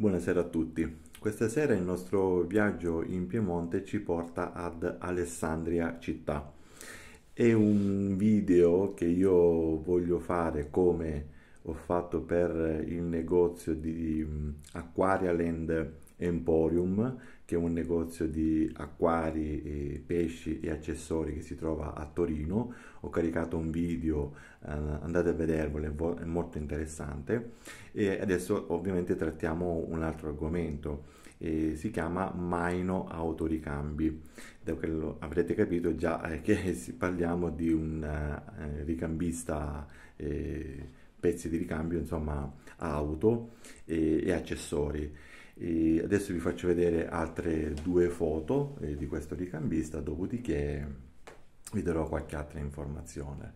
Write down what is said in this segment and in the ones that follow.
Buonasera a tutti. Questa sera il nostro viaggio in Piemonte ci porta ad Alessandria città. È un video che io voglio fare come ho fatto per il negozio di mm, Aquarialand Emporium, che è un negozio di acquari, e pesci e accessori che si trova a Torino. Ho caricato un video, eh, andate a vederlo, è molto interessante. E adesso ovviamente trattiamo un altro argomento. Eh, si chiama Maino Autoricambi. Da quello avrete capito già che parliamo di un eh, ricambista eh, pezzi di ricambio, insomma auto e, e accessori. E adesso vi faccio vedere altre due foto eh, di questo ricambista, dopodiché vi darò qualche altra informazione.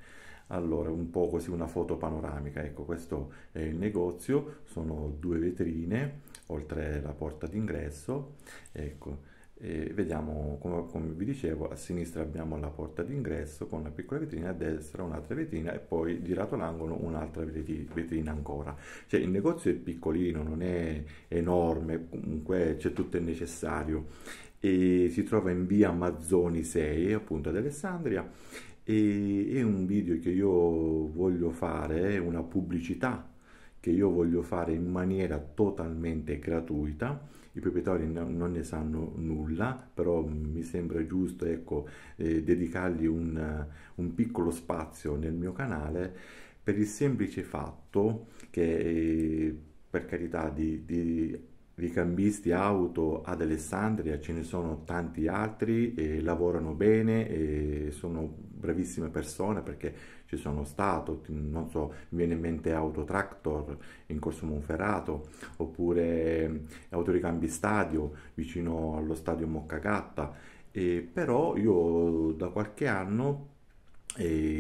Allora, un po' così una foto panoramica, ecco questo è il negozio, sono due vetrine oltre la porta d'ingresso, ecco e vediamo, come, come, vi dicevo, a sinistra abbiamo la porta d'ingresso con una piccola vetrina, a destra un'altra vetrina e poi girato l'angolo un'altra vetrina ancora. Cioè il negozio è piccolino, non è enorme, comunque c'è tutto il necessario. E si trova in via Mazzoni 6, appunto ad Alessandria, e è un video che io voglio fare, una pubblicità che io voglio fare in maniera totalmente gratuita i proprietari non ne sanno nulla, però mi sembra giusto ecco, eh, dedicargli un, un piccolo spazio nel mio canale per il semplice fatto che, eh, per carità, di, di cambisti auto ad Alessandria, ce ne sono tanti altri, e lavorano bene, e sono bravissime persone perché ci sono stato, non so, mi viene in mente Autotractor in Corso Monferrato, oppure eh, Autoricambi Stadio vicino allo stadio Moccagatta, e però io da qualche anno eh,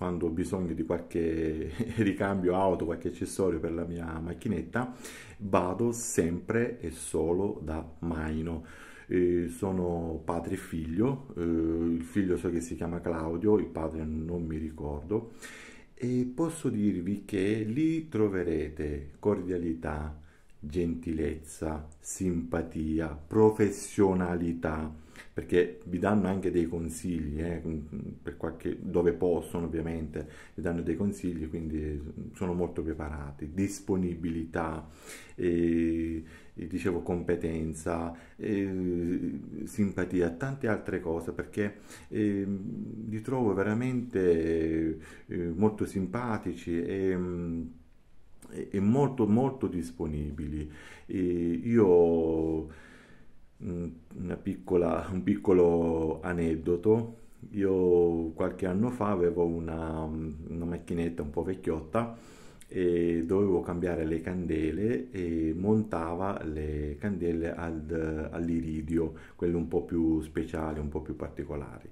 quando ho bisogno di qualche ricambio auto, qualche accessorio per la mia macchinetta, vado sempre e solo da Maino. Eh, sono padre e figlio, eh, il figlio so che si chiama Claudio, il padre non mi ricordo, e posso dirvi che lì troverete cordialità, gentilezza, simpatia, professionalità, perché vi danno anche dei consigli, eh, qualche, dove possono ovviamente, vi danno dei consigli, quindi eh, sono molto preparati, disponibilità, eh, dicevo competenza, eh, simpatia, tante altre cose, perché ehm, li trovo veramente eh, molto simpatici e mm, e, molto molto disponibili. E io mm, piccola, un piccolo aneddoto, io qualche anno fa avevo una, una macchinetta un po' vecchiotta e dovevo cambiare le candele e montava le candele al, all'iridio, quelle un po' più speciali, un po' più particolari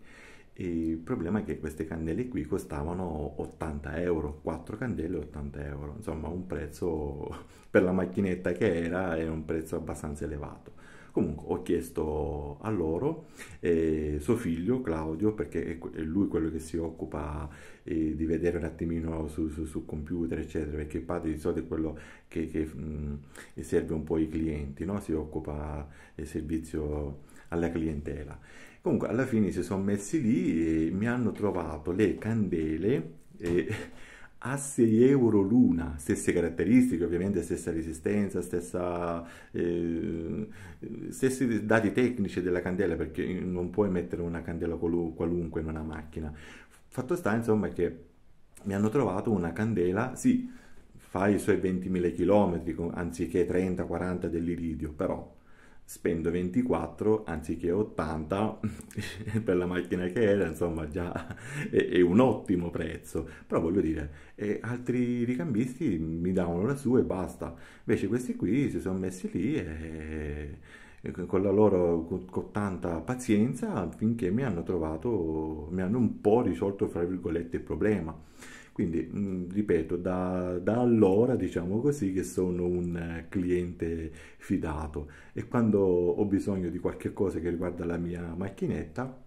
il problema è che queste candele qui costavano 80 euro, 4 candele 80 euro, insomma un prezzo per la macchinetta che era è un prezzo abbastanza elevato. Comunque ho chiesto a loro, eh, suo figlio Claudio, perché è lui quello che si occupa eh, di vedere un attimino su, su, su, computer, eccetera, perché il padre di solito è quello che, che mh, mm, serve un po' i clienti, no? si occupa del servizio alla clientela. Comunque alla fine si sono messi lì e mi hanno trovato le candele eh, a 6 euro l'una, stesse caratteristiche ovviamente, stessa resistenza, stessa, eh, stessi dati tecnici della candela perché non puoi mettere una candela qualunque in una macchina. Fatto sta insomma che mi hanno trovato una candela, sì, fa i suoi 20.000 km anziché 30-40 dell'iridio, però spendo 24 anziché 80 per la macchina che era, insomma già è, è un ottimo prezzo, però voglio dire, eh, altri ricambisti mi davano la sua e basta, invece questi qui si sono messi lì e, e con la loro con, con tanta pazienza finché mi hanno trovato, mi hanno un po' risolto fra virgolette il problema. Quindi, mm, ripeto, da, da, allora diciamo così che sono un eh, cliente fidato e quando ho bisogno di qualche cosa che riguarda la mia macchinetta,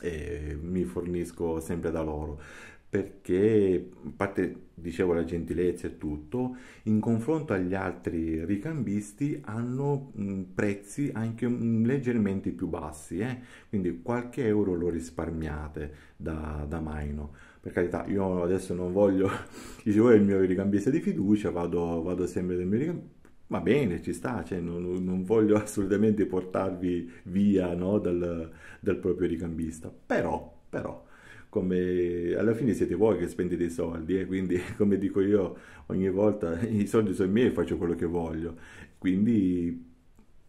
e mi fornisco sempre da loro perché a parte dicevo la gentilezza e tutto in confronto agli altri ricambisti hanno prezzi anche leggermente più bassi eh? quindi qualche euro lo risparmiate da, da Maino per carità io adesso non voglio dicevo è il mio ricambista di fiducia vado, vado sempre del mio ricambista Va bene, ci sta, cioè, non, non, voglio assolutamente portarvi via no, dal, dal, proprio ricambista, però, però come, alla fine siete voi che spendete i soldi, eh? quindi come dico io ogni volta i soldi sono miei e faccio quello che voglio, quindi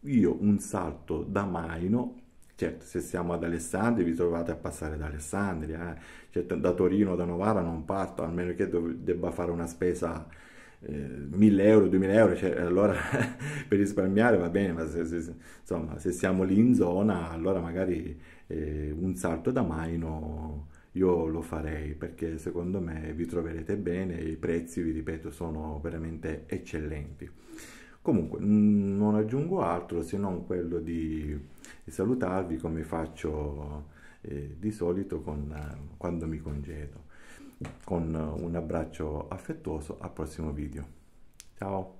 io un salto da Maino Certo, se siamo ad Alessandria vi trovate a passare da Alessandria, eh? cioè, da Torino da Novara non parto, almeno che debba fare una spesa 1000 eh, euro, 2000 euro, cioè, allora per risparmiare va bene, ma se, se, insomma, se siamo lì in zona, allora magari eh, un salto da maino io lo farei perché secondo me vi troverete bene, i prezzi, vi ripeto, sono veramente eccellenti. Comunque non aggiungo altro se non quello di salutarvi come faccio eh, di solito con, quando mi congedo con un abbraccio affettuoso al prossimo video. Ciao!